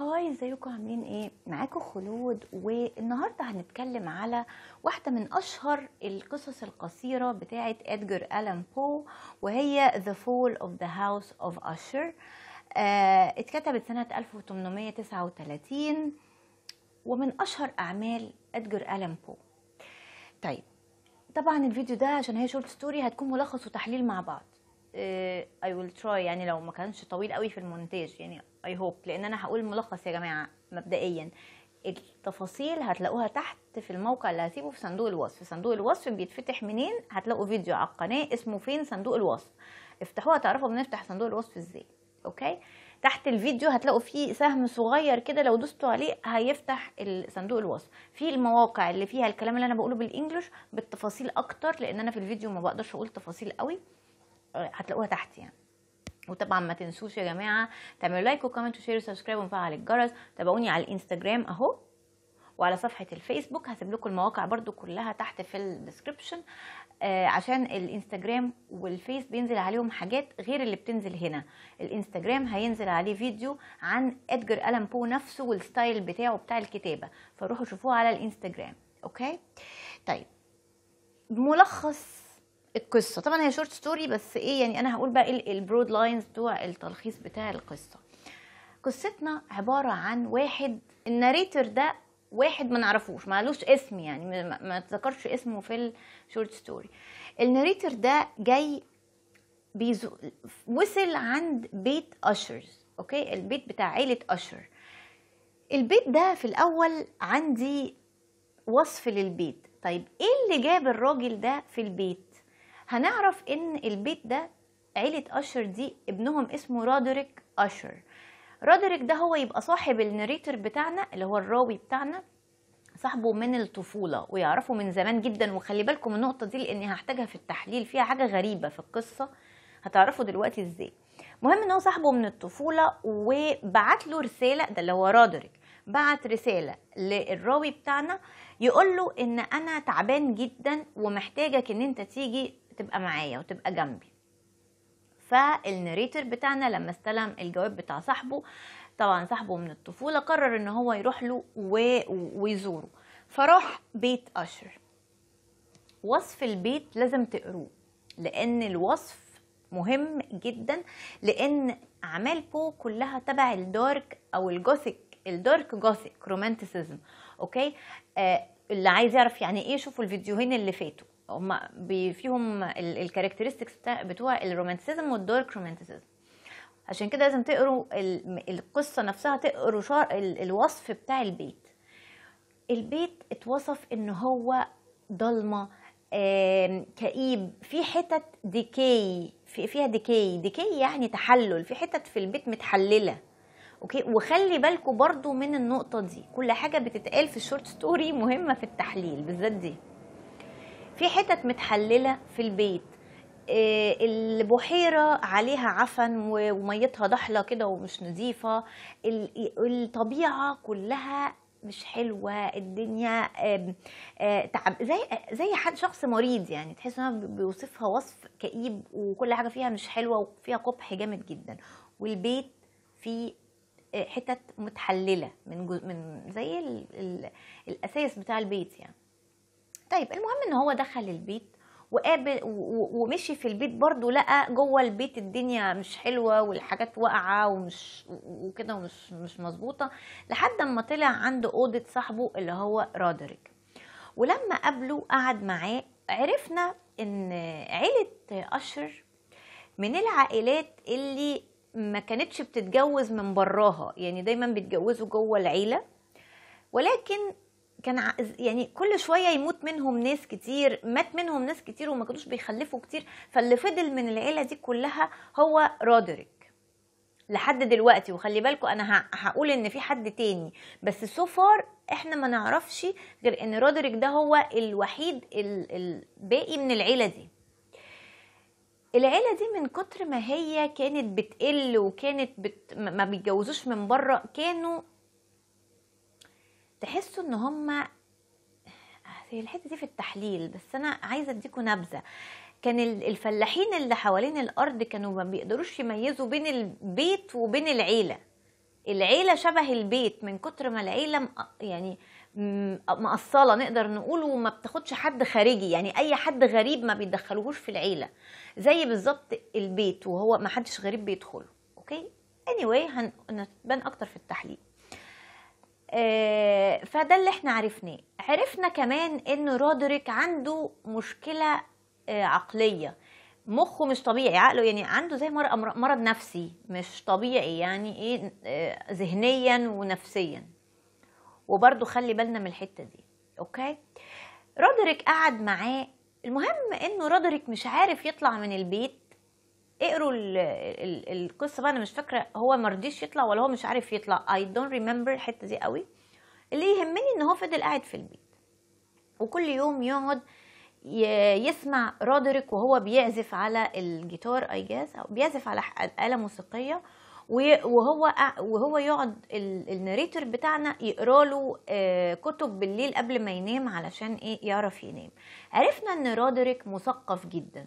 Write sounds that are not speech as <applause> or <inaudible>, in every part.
هاي ازيكم عاملين ايه معاكم خلود والنهارده هنتكلم على واحده من اشهر القصص القصيره بتاعه ادجر الان بو وهي ذا فول اوف ذا هاوس اوف اشر اتكتبت سنه 1839 ومن اشهر اعمال ادجر الان بو طيب طبعا الفيديو ده عشان هي شورت ستوري هتكون ملخص وتحليل مع بعض اي ويل تراي يعني لو ما كانش طويل قوي في المونتاج يعني اي هوب لان انا هقول ملخص يا جماعه مبدئيا التفاصيل هتلاقوها تحت في الموقع اللي هسيبه في صندوق الوصف صندوق الوصف بيتفتح منين هتلاقوا فيديو على القناه اسمه فين صندوق الوصف افتحوه هتعرفوا بنفتح صندوق الوصف ازاي اوكي تحت الفيديو هتلاقوا فيه سهم صغير كده لو دوستوا عليه هيفتح صندوق الوصف في المواقع اللي فيها الكلام اللي انا بقوله بالانجلش بالتفاصيل اكتر لان انا في الفيديو ما بقدرش اقول تفاصيل قوي هتلاقوها تحت يعني وطبعا ما تنسوش يا جماعه تعملوا لايك وكومنت وشير وسبسكرايب ومفعل الجرس تابعوني على الانستجرام اهو وعلى صفحه الفيسبوك هسيب لكم المواقع برده كلها تحت في الديسكربشن آه عشان الانستجرام والفيس بينزل عليهم حاجات غير اللي بتنزل هنا الانستجرام هينزل عليه فيديو عن ادجر الان بو نفسه والستايل بتاعه بتاع الكتابه فروحوا شوفوه على الانستجرام اوكي طيب ملخص القصه طبعا هي شورت ستوري بس ايه يعني انا هقول بقى البرود لاينز بتوع التلخيص بتاع القصه قصتنا عباره عن واحد الناريتور ده واحد ما نعرفوش معلوش اسم يعني ما تذكرش اسمه في الشورت ستوري الناريتور ده جاي بيزو وصل عند بيت اشرز اوكي البيت بتاع عيله اشر البيت ده في الاول عندي وصف للبيت طيب ايه اللي جاب الراجل ده في البيت هنعرف ان البيت ده عيلة أشر دي ابنهم اسمه رادريك أشر رادريك ده هو يبقى صاحب الناريتور بتاعنا اللي هو الراوي بتاعنا صاحبه من الطفولة ويعرفه من زمان جدا وخلي بالكم النقطة دي لأني هحتاجها في التحليل فيها حاجة غريبة في القصة هتعرفوا دلوقتي ازاي مهم ان هو صاحبه من الطفولة وبعت له رسالة ده اللي هو رادريك بعت رسالة للراوي بتاعنا يقول له ان انا تعبان جدا ومحتاجك ان انت تيجي تبقى معايا وتبقى جنبي فالناريتور بتاعنا لما استلم الجواب بتاع صاحبه طبعا صاحبه من الطفولة قرر ان هو يروح له و... ويزوره فراح بيت أشر وصف البيت لازم تقروه لأن الوصف مهم جدا لأن أعمال بو كلها تبع الدارك أو الجوثيك الدارك جوثيك رومانتسيزم أوكي آه اللي عايز يعرف يعني ايه شوفوا الفيديوهين اللي فاتوا هم فيهم الكاركترستكس بتوع الرومانتسيزم والدارك رومانتسيزم عشان كده لازم تقروا القصة نفسها تقروا الوصف بتاع البيت البيت اتوصف ان هو ضلمة كئيب في حتت ديكي في فيها ديكي ديكي يعني تحلل في حتت في البيت متحلله اوكي وخلي بالكم برضو من النقطه دي كل حاجه بتتقال في الشورت ستوري مهمه في التحليل بالذات دي في حتت متحلله في البيت آه، البحيرة عليها عفن وميتها ضحلة كده ومش نظيفة الطبيعة كلها مش حلوة الدنيا آه، تعب زي زي حد شخص مريض يعني تحس انه بيوصفها وصف كئيب وكل حاجة فيها مش حلوة وفيها قبح جامد جدا والبيت فيه آه، حتت متحللة من من زي الأساس بتاع البيت يعني طيب المهم ان هو دخل البيت وقابل ومشي في البيت برضه لقى جوه البيت الدنيا مش حلوه والحاجات واقعه ومش وكده ومش مش مظبوطه لحد ما طلع عند اوضه صاحبه اللي هو رادريك ولما قابله قعد معاه عرفنا ان عيله اشر من العائلات اللي ما كانتش بتتجوز من براها يعني دايما بيتجوزوا جوه العيله ولكن كان يعني كل شويه يموت منهم ناس كتير مات منهم ناس كتير وما كانوش بيخلفوا كتير فاللي فضل من العيله دي كلها هو رودريك لحد دلوقتي وخلي بالكم انا هقول ان في حد تاني بس سو فار احنا ما نعرفش غير ان رودريك ده هو الوحيد الباقي من العيله دي العيلة دي من كتر ما هي كانت بتقل وكانت بت... ما بيتجوزوش من بره كانوا تحسوا ان هم هي الحته دي في التحليل بس انا عايزه اديكم نبذه كان الفلاحين اللي حوالين الارض كانوا ما بيقدروش يميزوا بين البيت وبين العيله العيله شبه البيت من كتر ما العيله يعني مقصله نقدر نقول وما بتاخدش حد خارجي يعني اي حد غريب ما بيدخلوهوش في العيله زي بالظبط البيت وهو ما حدش غريب بيدخله اوكي اني anyway هنبان اكتر في التحليل آه، فده اللي احنا عرفناه عرفنا كمان ان رودريك عنده مشكله آه، عقليه مخه مش طبيعي عقله يعني عنده زي مرض نفسي مش طبيعي يعني ايه آه، ذهنيا ونفسيا وبرده خلي بالنا من الحته دي اوكي رودريك قعد معاه المهم انه رودريك مش عارف يطلع من البيت اقروا القصه بقى انا مش فاكره هو ما رضيش يطلع ولا هو مش عارف يطلع اي دونت ريمبر الحته دي قوي اللي يهمني ان هو فضل قاعد في البيت وكل يوم يقعد يسمع رودريك وهو بيعزف على الجيتار اي جاز او بيعزف على آلة موسيقية وهو وهو يقعد الناريتور بتاعنا يقرا له آه، كتب بالليل قبل ما ينام علشان ايه يعرف ينام عرفنا ان رودريك مثقف جدا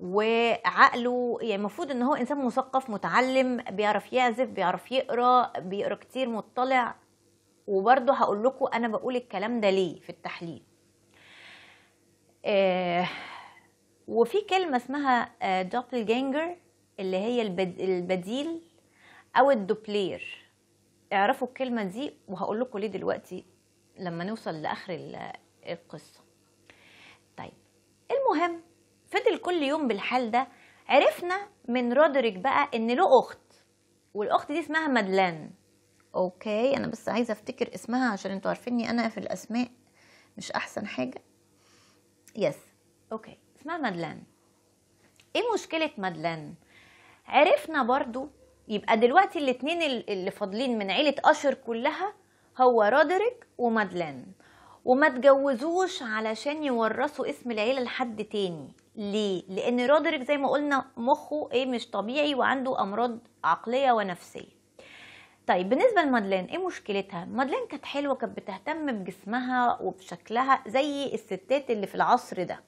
وعقله يعني المفروض ان هو انسان مثقف متعلم بيعرف يعزف بيعرف يقرا بيقرا كتير مطلع وبرده هقول لكم انا بقول الكلام ده ليه في التحليل آه وفي كلمه اسمها آه دوبل جانجر اللي هي البديل او الدوبلير اعرفوا الكلمه دي وهقول لكم ليه دلوقتي لما نوصل لاخر القصه طيب المهم فضل كل يوم بالحال ده عرفنا من رودريك بقى ان له اخت والاخت دي اسمها مادلان اوكي انا بس عايزه افتكر اسمها عشان انتوا عارفيني انا في الاسماء مش احسن حاجه يس اوكي اسمها مادلان ايه مشكله مادلان عرفنا برضو يبقى دلوقتي الاتنين اللي فاضلين من عيله اشر كلها هو رودريك ومادلان وما تجوزوش علشان يورثوا اسم العيلة لحد تاني ليه؟ لأن رودريك زي ما قلنا مخه ايه مش طبيعي وعنده أمراض عقلية ونفسية طيب بالنسبة لمادلين ايه مشكلتها؟ مادلين كانت حلوة كانت بتهتم بجسمها وبشكلها زي الستات اللي في العصر ده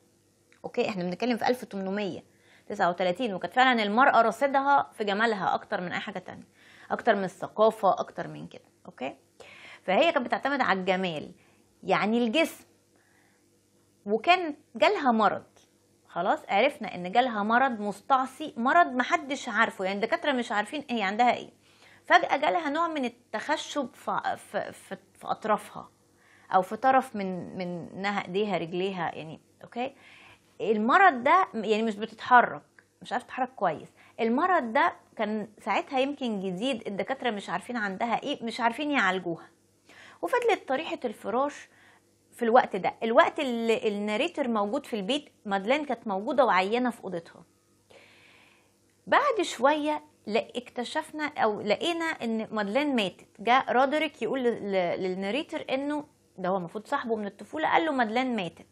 اوكي احنا بنتكلم في 1839 وكانت فعلا المرأة رصيدها في جمالها أكتر من أي حاجة تانية أكتر من الثقافة أكتر من كده اوكي؟ فهي كانت بتعتمد على الجمال يعني الجسم وكان جالها مرض خلاص عرفنا ان جالها مرض مستعصي مرض محدش عارفه يعني الدكاتره مش عارفين ايه عندها ايه فجاه جالها نوع من التخشب في, في, في, في اطرافها او في طرف من منها ايديها رجليها يعني اوكي المرض ده يعني مش بتتحرك مش عارفه تتحرك كويس المرض ده كان ساعتها يمكن جديد الدكاتره مش عارفين عندها ايه مش عارفين يعالجوها وفضلت طريحه الفراش في الوقت ده الوقت اللي الناريتور موجود في البيت مادلين كانت موجوده وعينة في اوضتها بعد شويه اكتشفنا او لقينا ان مادلين ماتت جاء رودريك يقول للناريتور انه ده هو المفروض صاحبه من الطفوله قال له مادلين ماتت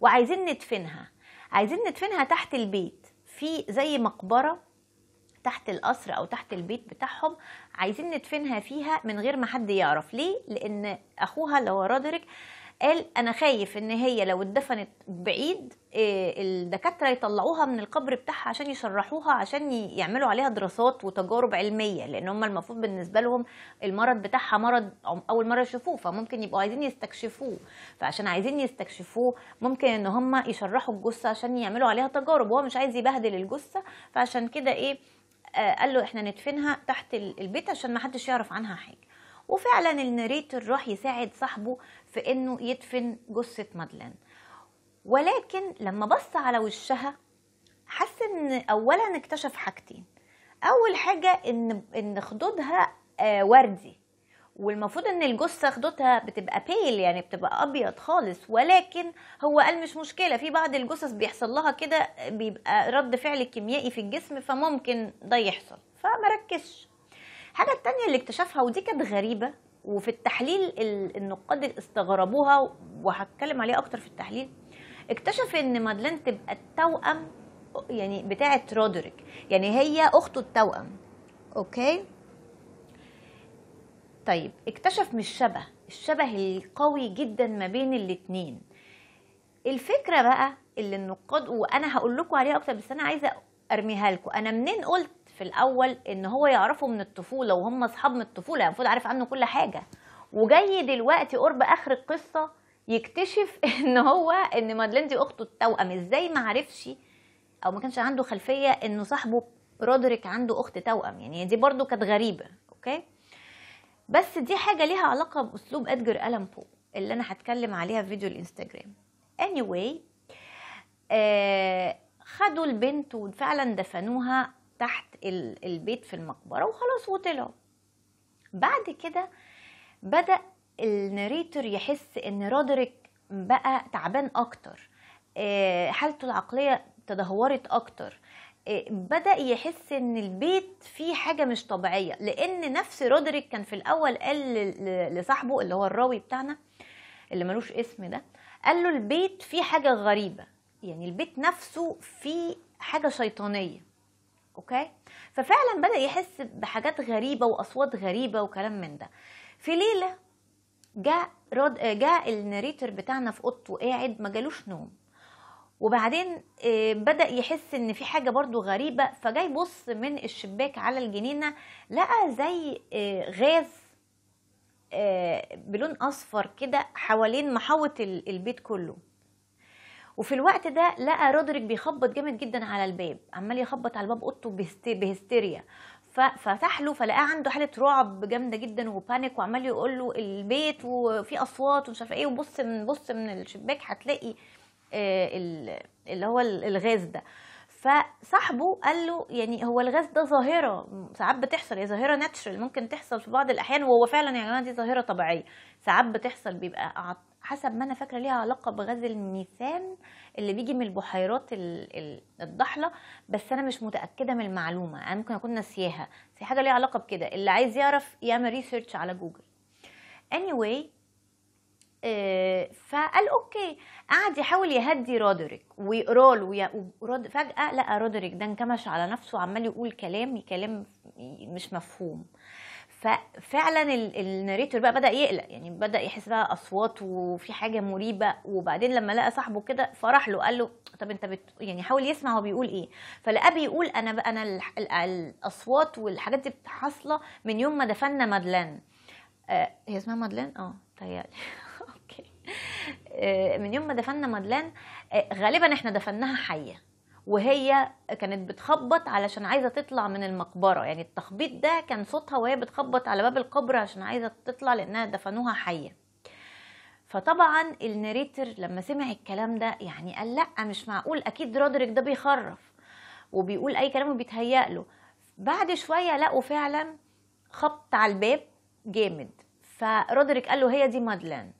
وعايزين ندفنها عايزين ندفنها تحت البيت في زي مقبره تحت القصر او تحت البيت بتاعهم عايزين ندفنها فيها من غير ما حد يعرف ليه لان اخوها اللي هو رودريك قال انا خايف ان هي لو اتدفنت بعيد آه، الدكاتره يطلعوها من القبر بتاعها عشان يشرحوها عشان يعملوا عليها دراسات وتجارب علميه لان هم المفروض بالنسبه لهم المرض بتاعها مرض اول مره يشوفوه فممكن يبقوا عايزين يستكشفوه فعشان عايزين يستكشفوه ممكن ان هم يشرحوا الجثه عشان يعملوا عليها تجارب وهو مش عايز يبهدل الجثه فعشان كده ايه آه، قال له احنا ندفنها تحت البيت عشان ما حدش يعرف عنها حاجه وفعلا الناريتور راح يساعد صاحبه في انه يدفن جثه مادلين ولكن لما بص على وشها حس ان اولا اكتشف حاجتين اول حاجه ان ان خدودها آه، وردي والمفروض ان الجثه خدوتها بتبقى بيل يعني بتبقى ابيض خالص ولكن هو قال مش مشكله في بعض الجثث بيحصل لها كده بيبقى رد فعل كيميائي في الجسم فممكن ده يحصل فمركزش الحاجه الثانيه اللي اكتشفها ودي كانت غريبه وفي التحليل النقاد استغربوها وهتكلم عليها اكتر في التحليل اكتشف ان مادلين تبقى التوأم يعني بتاعه رودريك يعني هي اخته التوأم اوكي طيب اكتشف مش شبه الشبه القوي جدا ما بين الاتنين الفكره بقى اللي النقاد وانا هقول لكم عليها اكتر بس انا عايزه ارميها لكم انا منين قلت في الاول ان هو يعرفه من الطفوله وهم اصحاب من الطفوله يعني المفروض عارف عنه كل حاجه وجاي دلوقتي قرب اخر القصه يكتشف <laughs> ان هو ان مادلين دي اخته التوأم ازاي ما عرفش او ما كانش عنده خلفيه انه صاحبه رودريك عنده اخت توأم يعني دي برده كانت غريبه اوكي بس دي حاجة ليها علاقة بأسلوب أدجر ألم بو اللي أنا هتكلم عليها في فيديو الإنستجرام anyway آه خدوا البنت وفعلا دفنوها تحت البيت في المقبرة وخلاص وطلعوا بعد كده بدأ الناريتور يحس ان رودريك بقى تعبان اكتر آه حالته العقلية تدهورت اكتر بدأ يحس ان البيت فيه حاجة مش طبيعية لان نفس رودريك كان في الاول قال لصاحبه اللي هو الراوي بتاعنا اللي ملوش اسم ده قال له البيت فيه حاجة غريبة يعني البيت نفسه فيه حاجة شيطانية اوكي ففعلا بدأ يحس بحاجات غريبة واصوات غريبة وكلام من ده في ليلة جاء رد... جاء الناريتور بتاعنا في اوضته قاعد ما جالوش نوم وبعدين آه، بدا يحس ان في حاجه برضو غريبه فجاي بص من الشباك على الجنينه لقى زي آه، غاز آه، بلون اصفر كده حوالين محوط البيت كله وفي الوقت ده لقى رودريك بيخبط جامد جدا على الباب عمال يخبط على الباب اوضته بهستيريا ففتح له فلقاه عنده حاله رعب جامده جدا وبانيك وعمال يقول له البيت وفي اصوات ومش عارفه ايه وبص من بص من الشباك هتلاقي آه، اللي هو الغاز ده فصاحبه قال له يعني هو الغاز ده ظاهره ساعات بتحصل هي ظاهره ناتشرال ممكن تحصل في بعض الاحيان وهو فعلا يا يعني جماعه دي ظاهره طبيعيه ساعات بتحصل بيبقى حسب ما انا فاكره ليها علاقه بغاز الميثان اللي بيجي من البحيرات الضحله بس انا مش متاكده من المعلومه انا ممكن اكون ناسياها في حاجه ليها علاقه بكده اللي عايز يعرف يعمل ريسيرش على جوجل anyway آه، فقال اوكي قعد يحاول يهدي رودريك ويقرا له ورد فجاه لقى رودريك ده انكمش على نفسه عمال يقول كلام كلام مش مفهوم ففعلا الناريتور بقى بدا يقلق يعني بدا يحس بقى اصوات وفي حاجه مريبه وبعدين لما لقى صاحبه كده فرح له قال له طب انت بت... يعني حاول يسمع هو بيقول ايه فلقاه بيقول انا بقى انا الاصوات والحاجات دي حاصله من يوم ما دفنا مادلان آه هي اسمها مادلان اه طيب <laughs> آه، من يوم ما دفنا مادلان آه، غالبا احنا دفناها حيه وهي كانت بتخبط علشان عايزه تطلع من المقبره يعني التخبيط ده كان صوتها وهي بتخبط على باب القبر عشان عايزه تطلع لانها دفنوها حيه فطبعا النريتر لما سمع الكلام ده يعني قال لا مش معقول اكيد رودريك ده بيخرف وبيقول اي كلام وبيتهيأ له بعد شويه لقوا فعلا خبط على الباب جامد فرودريك قال له هي دي مادلان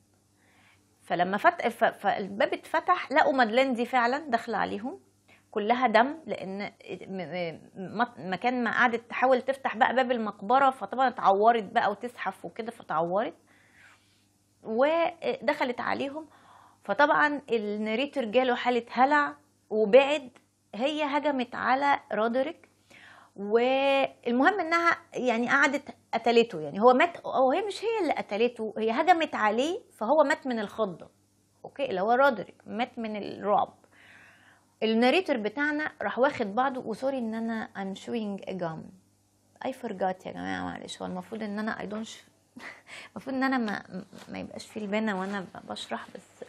فلما فت... فالباب اتفتح لقوا مادلين دي فعلا داخله عليهم كلها دم لان مكان ما قعدت تحاول تفتح بقى باب المقبره فطبعا اتعورت بقى وتزحف وكده فتعورت ودخلت عليهم فطبعا الناريتور جاله حاله هلع وبعد هي هجمت على رودريك والمهم انها يعني قعدت قتلته يعني هو مات او هي مش هي اللي قتلته هي هجمت عليه فهو مات من الخضه اوكي اللي هو رودريك مات من الرعب الناريتور بتاعنا راح واخد بعضه وسوري ان انا ام شوينج جام اي فورجات يا جماعه معلش هو المفروض ان انا اي دونت <laughs> المفروض ان انا ما ما يبقاش في البنا وانا بشرح بس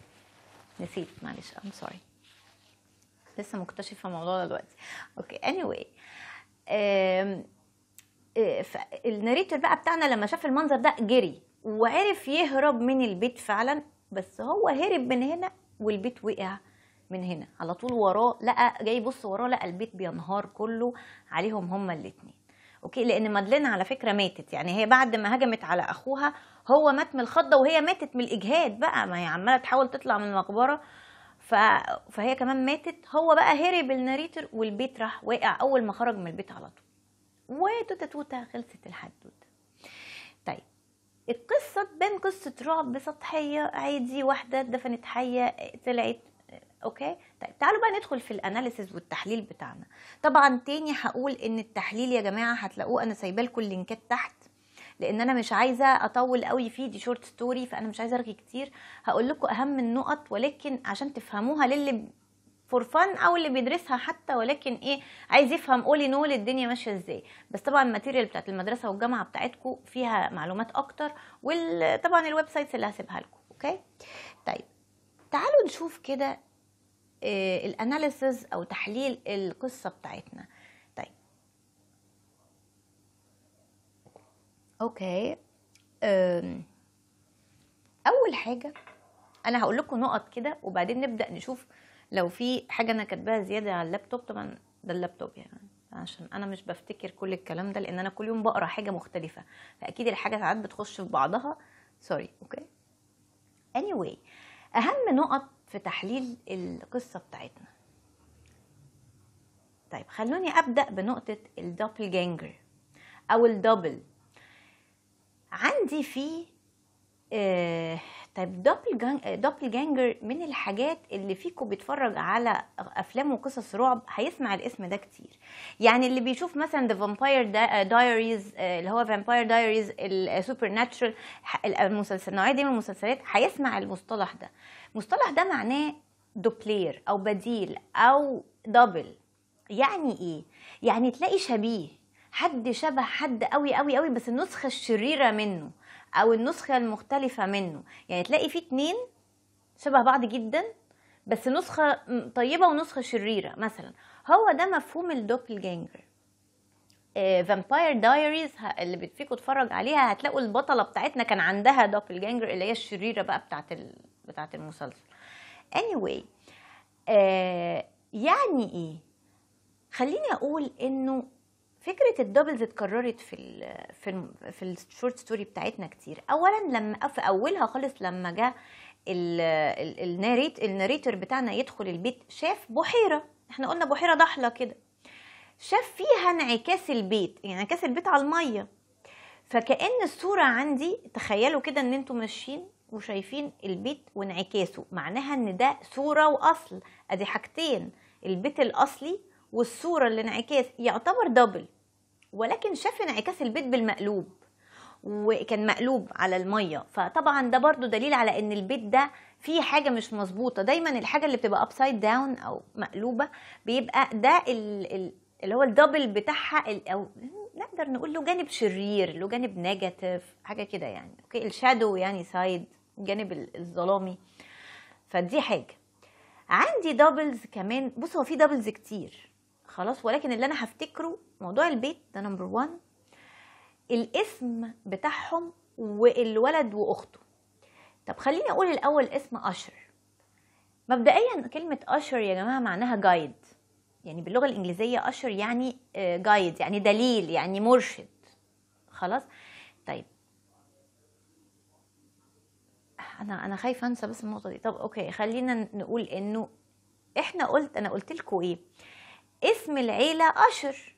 نسيت معلش ام سوري لسه مكتشفه الموضوع ده دلوقتي اوكي اني anyway. الناريتور بقى بتاعنا لما شاف المنظر ده جري وعرف يهرب من البيت فعلا بس هو هرب من هنا والبيت وقع من هنا على طول وراه لقى جاي يبص وراه لقى البيت بينهار كله عليهم هما الاثنين اوكي لان مادلين على فكره ماتت يعني هي بعد ما هجمت على اخوها هو مات من الخضه وهي ماتت من الاجهاد بقى ما هي عماله تحاول تطلع من المقبره ف... فهي كمان ماتت هو بقى هرب الناريتر والبيت راح واقع اول ما خرج من البيت على طول وتوتا توتا خلصت الحدوته طيب القصه تبان قصه رعب سطحيه عادي واحده دفنت حيه طلعت اوكي طيب تعالوا بقى ندخل في الاناليسز والتحليل بتاعنا طبعا تاني هقول ان التحليل يا جماعه هتلاقوه انا سايبه لكم اللينكات تحت لان انا مش عايزه اطول قوي فيه دي شورت ستوري فانا مش عايزه ارغي كتير هقول لكم اهم النقط ولكن عشان تفهموها للي فور فن او اللي بيدرسها حتى ولكن ايه عايز يفهم اولي نول الدنيا ماشيه ازاي بس طبعا الماتيريال بتاعت المدرسه والجامعه بتاعتكم فيها معلومات اكتر وطبعا الويب سايتس اللي هسيبها لكم اوكي طيب تعالوا نشوف كده آه، الاناليسز او تحليل القصه بتاعتنا اوكي اول حاجه انا هقول لكم نقط كده وبعدين نبدا نشوف لو في حاجه انا كاتباها زياده على اللابتوب طبعا ده اللابتوب يعني عشان انا مش بفتكر كل الكلام ده لان انا كل يوم بقرا حاجه مختلفه فاكيد الحاجه ساعات بتخش في بعضها سوري اوكي anyway اهم نقط في تحليل القصه بتاعتنا طيب خلوني ابدا بنقطه الدبل جانجر او الدبل عندي فيه آه طيب دبل دبل جانجر من الحاجات اللي فيكم بيتفرج على افلام وقصص رعب هيسمع الاسم ده كتير يعني اللي بيشوف مثلا ذا فامباير دايريز اللي هو فامباير دايريز السوبر ناتشرال المسلسل النوعيه دي من المسلسلات هيسمع المصطلح ده المصطلح ده معناه دوبلير او بديل او دبل يعني ايه يعني تلاقي شبيه حد شبه حد قوي قوي قوي بس النسخه الشريره منه او النسخه المختلفه منه يعني تلاقي في اتنين شبه بعض جدا بس نسخه طيبه ونسخه شريره مثلا هو ده مفهوم الدوبل جانجر فامباير دايريز اللي بتفيكوا اتفرج عليها هتلاقوا البطله بتاعتنا كان عندها دوبل جانجر اللي هي الشريره بقى بتاعت ال... بتاعت المسلسل anyway آه يعني ايه خليني اقول انه فكره الدبلز اتكررت في الـ في الـ في الشورت ستوري بتاعتنا كتير اولا لما في اولها خالص لما جه الناريت الناريتور بتاعنا يدخل البيت شاف بحيره احنا قلنا بحيره ضحله كده شاف فيها انعكاس البيت يعني انعكاس البيت على الميه فكأن الصورة عندي تخيلوا كده ان انتم ماشيين وشايفين البيت وانعكاسه معناها ان ده صورة واصل ادي حاجتين البيت الاصلي والصورة اللي انعكاس يعتبر دبل ولكن شاف انعكاس البيت بالمقلوب وكان مقلوب على الميه فطبعا ده برضو دليل على ان البيت ده فيه حاجه مش مظبوطه دايما الحاجه اللي بتبقى ابسايد داون او مقلوبه بيبقى ده اللي هو الدبل بتاعها او نقدر نقول له جانب شرير له جانب نيجاتيف حاجه كده يعني اوكي الشادو يعني سايد الجانب الظلامي فدي حاجه عندي دبلز كمان بص هو في دبلز كتير خلاص ولكن اللي انا هفتكره موضوع البيت ده نمبر 1 الاسم بتاعهم والولد واخته طب خليني اقول الاول اسم اشر مبدئيا كلمه اشر يا جماعه معناها جايد يعني باللغه الانجليزيه اشر يعني جايد آه, يعني دليل يعني مرشد خلاص طيب انا انا خايفه انسى بس النقطه دي طب اوكي خلينا نقول انه احنا قلت انا قلت لكم ايه اسم العيله اشر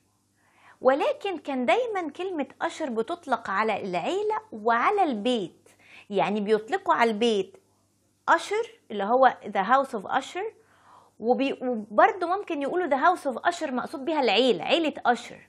ولكن كان دايما كلمة أشر بتطلق على العيلة وعلى البيت يعني بيطلقوا على البيت أشر اللي هو The House of أشر وبرضه ممكن يقولوا The House of أشر مقصود بها العيلة عيلة أشر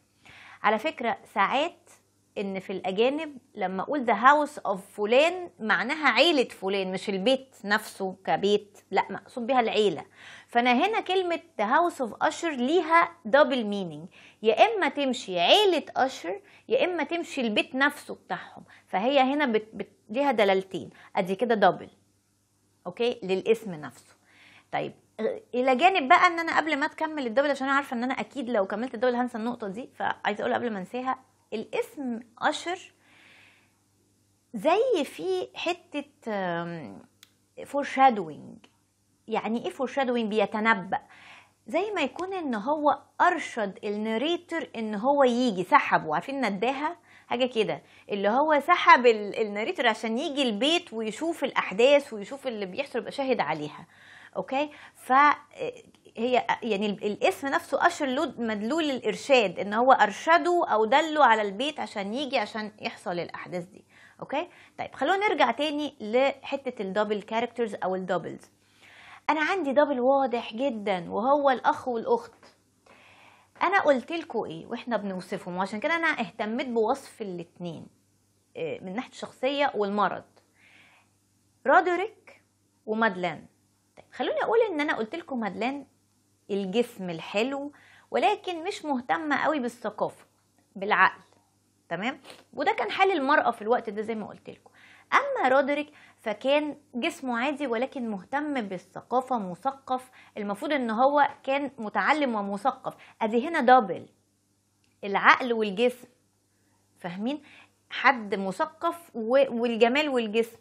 على فكرة ساعات إن في الأجانب لما أقول The House of فلان معناها عيلة فلان مش البيت نفسه كبيت لا مقصود بها العيلة فانا هنا كلمه ذا هاوس اوف اشر ليها دبل مينينج يا اما تمشي عيله اشر يا اما تمشي البيت نفسه بتاعهم فهي هنا بت... بت... ليها دلالتين ادي كده دبل اوكي للاسم نفسه طيب الى جانب بقى ان انا قبل ما تكمل الدبل عشان انا عارفه ان انا اكيد لو كملت الدبل هنسى النقطه دي فعايزه اقول قبل ما انساها الاسم اشر زي في حته فور شادوينج يعني ايه فور شادوينج بيتنبأ زي ما يكون ان هو ارشد الناريتور ان هو يجي سحبه عارفين نداها حاجه كده اللي هو سحب الناريتور عشان يجي البيت ويشوف الاحداث ويشوف اللي بيحصل يبقى شاهد عليها اوكي ف هي يعني الاسم نفسه اشر مدلول الارشاد ان هو ارشده او دله على البيت عشان يجي عشان يحصل الاحداث دي اوكي طيب خلونا نرجع تاني لحته الدبل كاركترز او الدبلز انا عندي دبل واضح جدا وهو الاخ والاخت انا قلت لكم ايه واحنا بنوصفهم وعشان كده انا اهتميت بوصف الاتنين آه، من ناحيه الشخصيه والمرض رودريك ومادلان طيب خلوني اقول ان انا قلت لكم مادلان الجسم الحلو ولكن مش مهتمه قوي بالثقافه بالعقل تمام وده كان حال المراه في الوقت ده زي ما قلت لكم اما رودريك فكان جسمه عادي ولكن مهتم بالثقافه مثقف المفروض ان هو كان متعلم ومثقف ادي هنا دبل العقل والجسم فاهمين حد مثقف والجمال والجسم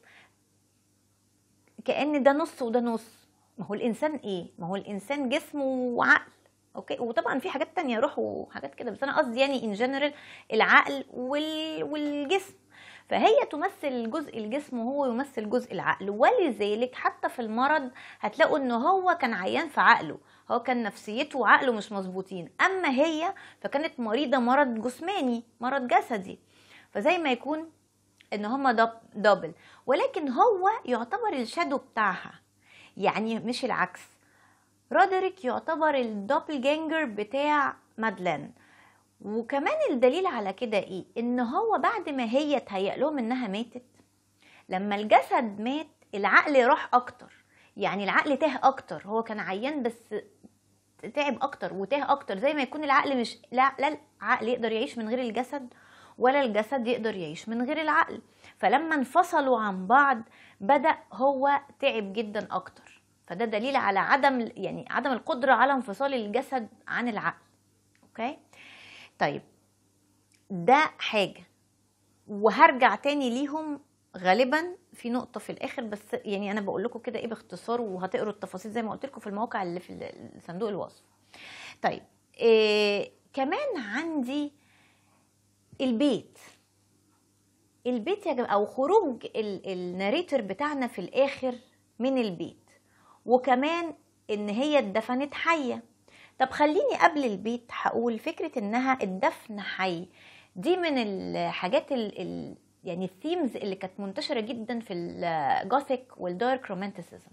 كان ده نص وده نص ما هو الانسان ايه ما هو الانسان جسم وعقل اوكي وطبعا في حاجات تانية روح وحاجات كده بس انا قصدي يعني ان جنرال العقل والجسم فهي تمثل جزء الجسم وهو يمثل جزء العقل ولذلك حتى في المرض هتلاقوا ان هو كان عيان في عقله هو كان نفسيته وعقله مش مظبوطين اما هي فكانت مريضه مرض جسماني مرض جسدي فزي ما يكون ان هما دبل ولكن هو يعتبر الشادو بتاعها يعني مش العكس رودريك يعتبر الدبل جانجر بتاع مادلين وكمان الدليل على كده ايه ان هو بعد ما هي تهيأ لهم انها ماتت لما الجسد مات العقل راح اكتر يعني العقل تاه اكتر هو كان عيان بس تعب اكتر وتاه اكتر زي ما يكون العقل مش لا لا العقل يقدر يعيش من غير الجسد ولا الجسد يقدر يعيش من غير العقل فلما انفصلوا عن بعض بدا هو تعب جدا اكتر فده دليل على عدم يعني عدم القدره على انفصال الجسد عن العقل اوكي طيب ده حاجه وهرجع تاني ليهم غالبا في نقطه في الاخر بس يعني انا بقول لكم كده ايه باختصار وهتقروا التفاصيل زي ما قلت لكم في المواقع اللي في صندوق الوصف طيب إيه كمان عندي البيت البيت يا جماعه او خروج الناريتور بتاعنا في الاخر من البيت وكمان ان هي اتدفنت حيه طب خليني قبل البيت هقول فكره انها الدفن حي دي من الحاجات الـ الـ يعني الثيمز اللي كانت منتشره جدا في الجوثيك والدارك رومانتسيزم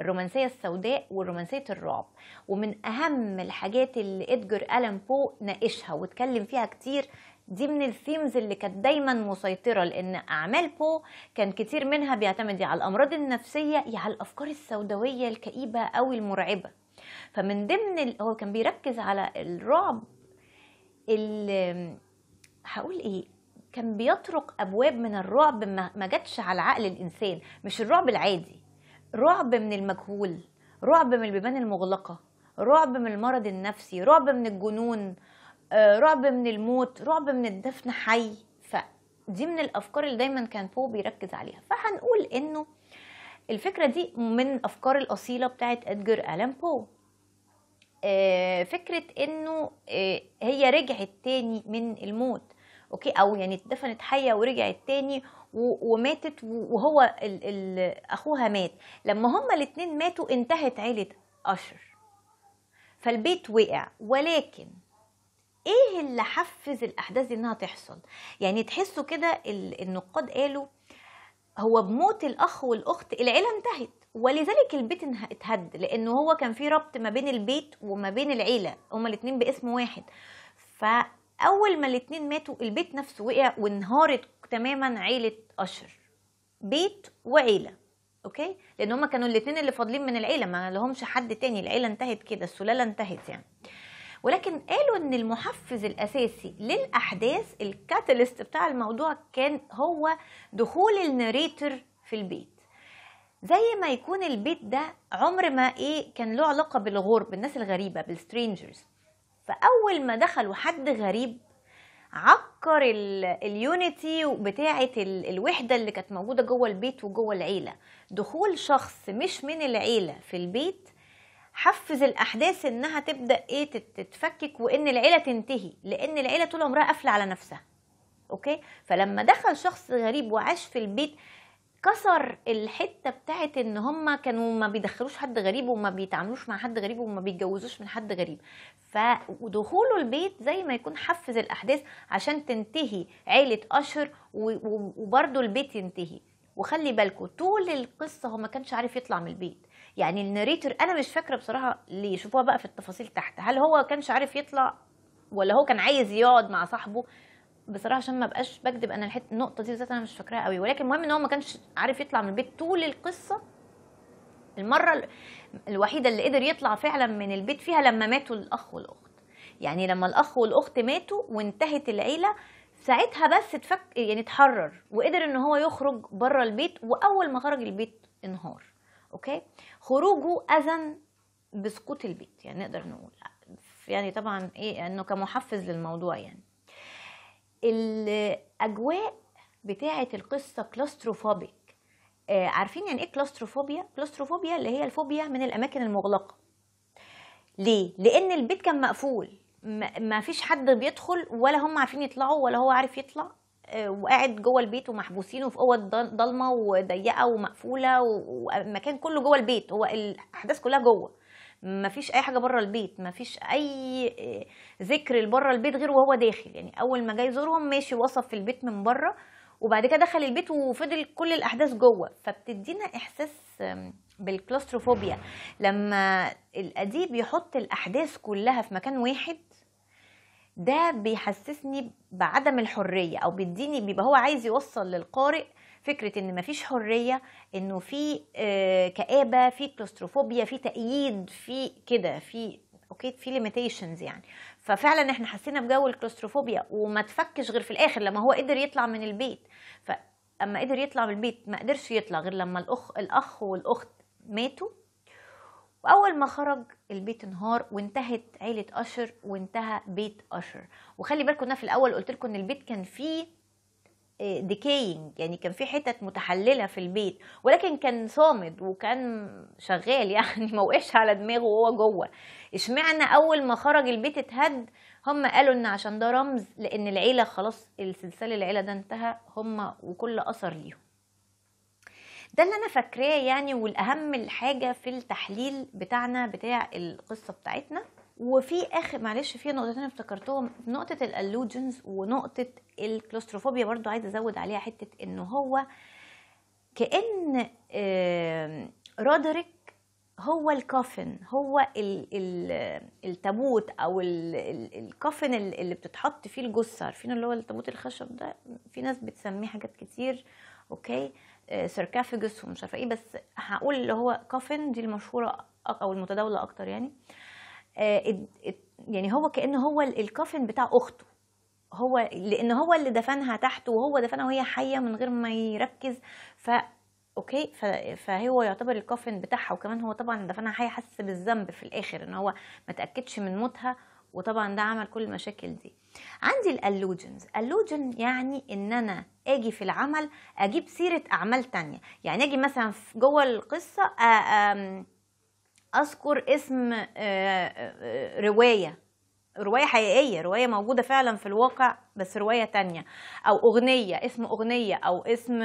الرومانسية السوداء ورومانسية الرعب ومن أهم الحاجات اللي إدجر ألان بو ناقشها واتكلم فيها كتير دي من الثيمز اللي كانت دايما مسيطرة لأن أعمال بو كان كتير منها بيعتمد على الأمراض النفسية يا على الأفكار السوداوية الكئيبة أو المرعبة فمن ضمن ال... هو كان بيركز على الرعب ال... هقول ايه كان بيطرق ابواب من الرعب ما جاتش على عقل الانسان مش الرعب العادي رعب من المجهول رعب من البيبان المغلقه رعب من المرض النفسي رعب من الجنون آه، رعب من الموت رعب من الدفن حي فدي من الافكار اللي دايما كان بو بيركز عليها فهنقول انه الفكرة دي من أفكار الأصيلة بتاعت أدجر ألان بو آه، فكرة إنه آه، هي رجعت تاني من الموت أوكي أو يعني اتدفنت حية ورجعت تاني وماتت وهو الـ الـ أخوها مات لما هما الاتنين ماتوا انتهت عيلة أشر فالبيت وقع ولكن ايه اللي حفز الاحداث دي انها تحصل يعني تحسوا كده النقاد قالوا هو بموت الاخ والاخت العيله انتهت ولذلك البيت اتهد لانه هو كان في ربط ما بين البيت وما بين العيله هما الاثنين باسم واحد فاول ما الاثنين ماتوا البيت نفسه وقع وانهارت تماما عيله اشر بيت وعيله اوكي لان هما كانوا الاثنين اللي فاضلين من العيله ما لهمش حد تاني العيله انتهت كده السلاله انتهت يعني ولكن قالوا ان المحفز الاساسي للاحداث الكاتاليست بتاع الموضوع كان هو دخول الناريتور في البيت زي ما يكون البيت ده عمر ما ايه كان له علاقه بالغرب الناس الغريبه بالسترينجرز فاول ما دخلوا حد غريب عكر اليونيتي بتاعه الوحده اللي كانت موجوده جوه البيت وجوه العيله دخول شخص مش من العيله في البيت حفز الاحداث انها تبدا ايه تتفكك وان العيله تنتهي لان العيله طول عمرها قافله على نفسها اوكي فلما دخل شخص غريب وعاش في البيت كسر الحته بتاعت ان هم كانوا ما بيدخلوش حد غريب وما بيتعاملوش مع حد غريب وما بيتجوزوش من حد غريب فدخوله البيت زي ما يكون حفز الاحداث عشان تنتهي عيله اشهر وبرده البيت ينتهي وخلي بالكم طول القصه هو ما كانش عارف يطلع من البيت يعني الناريتور انا مش فاكره بصراحه ليه شوفوها بقى في التفاصيل تحت هل هو كانش عارف يطلع ولا هو كان عايز يقعد مع صاحبه بصراحه عشان ما بقاش بكذب انا الحته النقطه دي بالذات انا مش فاكراها قوي ولكن المهم ان هو ما كانش عارف يطلع من البيت طول القصه المره الوحيده اللي قدر يطلع فعلا من البيت فيها لما ماتوا الاخ والاخت يعني لما الاخ والاخت ماتوا وانتهت العيله ساعتها بس اتفك يعني اتحرر وقدر ان هو يخرج بره البيت واول ما خرج البيت انهار اوكي خروجه اذن بسقوط البيت يعني نقدر نقول يعني طبعا ايه انه كمحفز للموضوع يعني الاجواء بتاعه القصه كلاستروفوبيك آه عارفين يعني ايه كلاستروفوبيا كلاستروفوبيا اللي هي الفوبيا من الاماكن المغلقه ليه لان البيت كان مقفول ما فيش حد بيدخل ولا هم عارفين يطلعوا ولا هو عارف يطلع وقاعد جوه البيت ومحبوسين وفي اوض ضلمه وضيقه ومقفوله والمكان كله جوه البيت هو الاحداث كلها جوه مفيش اي حاجه بره البيت مفيش اي آه، ذكر لبره البيت غير وهو داخل يعني اول ما جاي يزورهم ماشي وصف في البيت من بره وبعد كده دخل البيت وفضل كل الاحداث جوه فبتدينا احساس بالكلاستروفوبيا لما الاديب يحط الاحداث كلها في مكان واحد ده بيحسسني بعدم الحريه او بيديني بيبقى هو عايز يوصل للقارئ فكره ان مفيش حريه انه في آه، كابه في كلوستروفوبيا في تأييد في كده في اوكي في ليميتيشنز يعني ففعلا احنا حسينا بجو الكلوستروفوبيا وما تفكش غير في الاخر لما هو قدر يطلع من البيت فاما قدر يطلع من البيت ما قدرش يطلع غير لما الاخ الاخ والاخت ماتوا واول ما خرج البيت انهار وانتهت عيله اشر وانتهى بيت اشر وخلي بالكم انا في الاول قلت لكم ان البيت كان فيه ديكينج آه، يعني كان في حتت متحلله في البيت ولكن كان صامد وكان شغال <laughs> يعني ما وقفش على دماغه وهو جوه اشمعنى اول ما خرج البيت اتهد هم قالوا ان عشان ده رمز لان العيله خلاص السلسله العيله ده انتهى هم وكل اثر ليهم ده اللي انا فاكراه يعني والاهم الحاجه في التحليل بتاعنا بتاع القصه بتاعتنا وفي اخر معلش في نقطتين افتكرتهم نقطه الالوجنز ونقطه الكلوستروفوبيا برضو عايزه ازود عليها حته انه هو كان رودريك هو الكافن هو التابوت او الكافن اللي بتتحط فيه الجثه عارفين اللي هو التابوت الخشب ده في ناس بتسميه حاجات كتير اوكي سركافجس ومش عارفه ايه بس هقول اللي هو كافن دي المشهوره او المتداوله اكتر يعني آه، يعني هو كان هو الكافن بتاع اخته هو لان هو اللي دفنها تحت وهو دفنها وهي حيه من غير ما يركز ف اوكي فهو يعتبر الكافن بتاعها وكمان هو طبعا دفنها حيه حس بالذنب في الاخر ان هو ما تاكدش من موتها وطبعا ده عمل كل المشاكل دي عندي الالوجنز اللوجن يعني ان انا اجي في العمل اجيب سيره اعمال تانية يعني اجي مثلا جوه القصه اذكر اسم روايه رواية حقيقية رواية موجودة فعلا في الواقع بس رواية تانية أو أغنية اسم أغنية أو اسم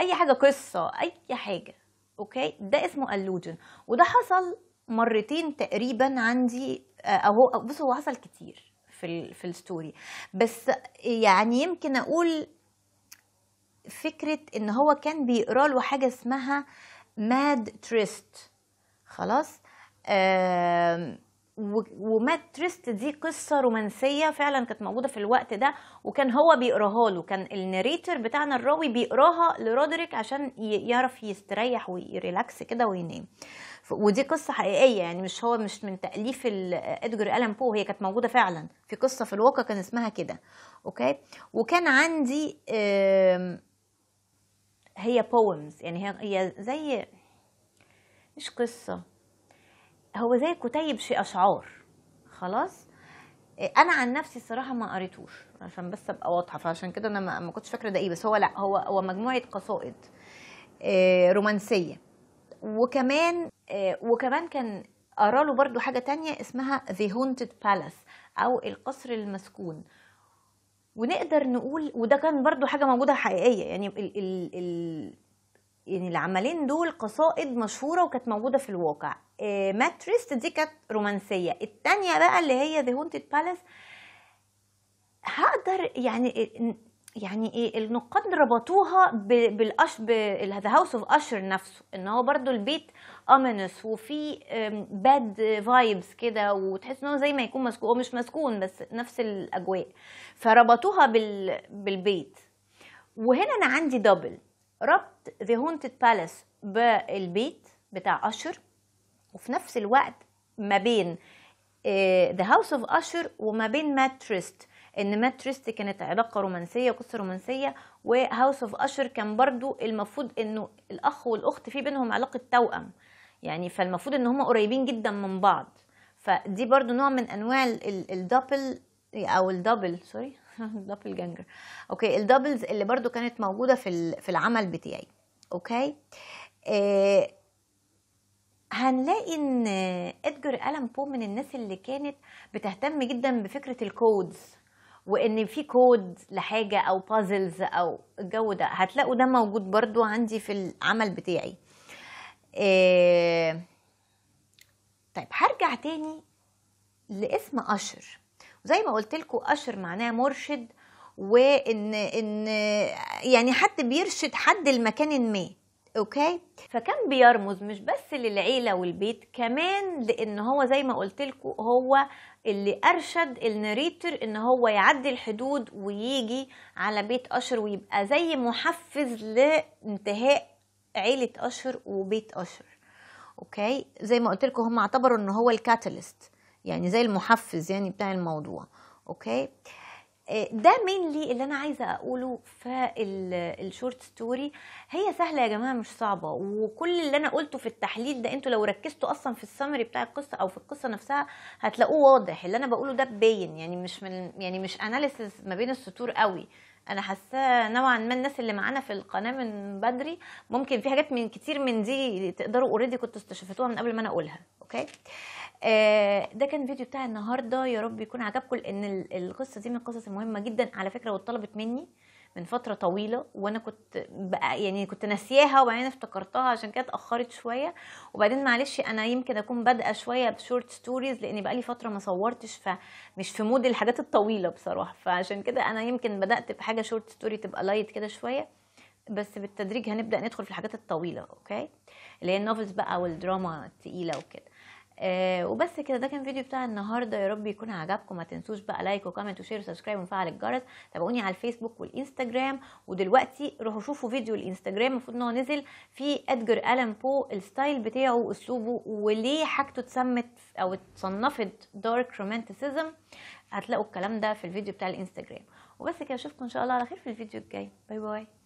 أي حاجة قصة أي حاجة أوكي ده اسمه اللوجن وده حصل مرتين تقريبا عندي هو بص هو حصل كتير في في الستوري بس يعني يمكن اقول فكره ان هو كان بيقرا له حاجه اسمها ماد تريست خلاص آه ومات تريست دي قصه رومانسيه فعلا كانت موجوده في الوقت ده وكان هو بيقراها له كان النريتر بتاعنا الراوي بيقراها لرودريك عشان يعرف يستريح ويريلاكس كده وينام ودي قصه حقيقيه يعني مش هو مش من تاليف ادجر الان بو هي كانت موجوده فعلا في قصه في الواقع كان اسمها كده اوكي وكان عندي هي بويمز يعني هي زي مش قصه هو زي كتيب شيء اشعار خلاص إيه، انا عن نفسي الصراحه ما قريتوش عشان بس ابقى واضحه فعشان كده انا ما كنتش فاكره ده ايه بس هو لا هو هو مجموعه قصائد إيه، رومانسيه وكمان إيه، وكمان كان قرا له برده حاجه تانية اسمها ذا هونتد بالاس او القصر المسكون ونقدر نقول وده كان برده حاجه موجوده حقيقيه يعني ال ال ال يعني العملين دول قصائد مشهوره وكانت موجوده في الواقع ماتريست آه، دي كانت رومانسيه التانية بقى اللي هي ذا هونتد بالاس هقدر يعني يعني ايه النقاد ربطوها بالاش ذا هاوس اوف اشر نفسه ان هو برده البيت امنس وفي باد فايبس كده وتحس ان هو زي ما يكون مسكون هو مش مسكون بس نفس الاجواء فربطوها بال بالبيت وهنا انا عندي دبل ربط ذا هونتد بالاس بالبيت بتاع أشر وفي نفس الوقت ما بين ذا هاوس اوف أشر وما بين ماتريست ان ماتريست كانت علاقه رومانسيه وقصه رومانسيه وهاوس اوف اشر كان برضو المفروض انه الاخ والاخت في بينهم علاقه توأم يعني فالمفروض ان هم قريبين جدا من بعض فدي برضو نوع من انواع الدبل او الدبل سوري دبل جانجر اوكي الدبلز اللي برضو كانت موجوده في في العمل بتاعي اوكي آه هنلاقي ان ادجر الان بو من الناس اللي كانت بتهتم جدا بفكره الكودز وان في كود لحاجه او بازلز او الجو ده هتلاقوا ده موجود برضو عندي في العمل بتاعي آه طيب هرجع تاني لاسم أشر وزي ما قلت لكم اشر معناه مرشد وان ان يعني حد بيرشد حد لمكان ما اوكي فكان بيرمز مش بس للعيله والبيت كمان لان هو زي ما قلت لكم هو اللي ارشد الناريتور ان هو يعدي الحدود ويجي على بيت اشر ويبقى زي محفز لانتهاء عيله اشر وبيت اشر اوكي زي ما قلت لكم هم اعتبروا ان هو الكاتاليست يعني زي المحفز يعني بتاع الموضوع اوكي آه، ده مينلي اللي انا عايزه اقوله في الشورت ستوري هي سهله يا جماعه مش صعبه وكل اللي انا قلته في التحليل ده انتوا لو ركزتوا اصلا في السمري بتاع القصه او في القصه نفسها هتلاقوه واضح اللي انا بقوله ده باين يعني مش من يعني مش اناليسز ما بين السطور قوي انا حاساه نوعا ما الناس اللي معانا في القناه من بدري ممكن في حاجات من كتير من دي تقدروا اوريدي كنتوا استشفتوها من قبل ما انا اقولها اوكي آه ده كان فيديو بتاع النهارده يا رب يكون عجبكم لان القصه دي من القصص المهمه جدا على فكره واتطلبت مني من فتره طويله وانا كنت بقى يعني كنت ناسياها وبعدين افتكرتها عشان كده اتاخرت شويه وبعدين معلش انا يمكن اكون بادئه شويه بشورت ستوريز لاني بقالي فتره ما صورتش فمش في مود الحاجات الطويله بصراحه فعشان كده انا يمكن بدات بحاجه شورت ستوري تبقى لايت كده شويه بس بالتدريج هنبدا ندخل في الحاجات الطويله اوكي اللي هي النوفلز بقى والدراما الثقيله وكده آه، وبس كده ده كان فيديو بتاع النهارده يا رب يكون عجبكم ما تنسوش بقى لايك وكومنت وشير وسبسكرايب ومفعل الجرس تابعوني على الفيسبوك والانستجرام ودلوقتي روحوا شوفوا فيديو الانستجرام المفروض ان هو نزل في ادجر الان بو الستايل بتاعه واسلوبه وليه حاجته اتسمت او اتصنفت دارك رومانتسيزم هتلاقوا الكلام ده في الفيديو بتاع الانستجرام وبس كده اشوفكم ان شاء الله على خير في الفيديو الجاي باي باي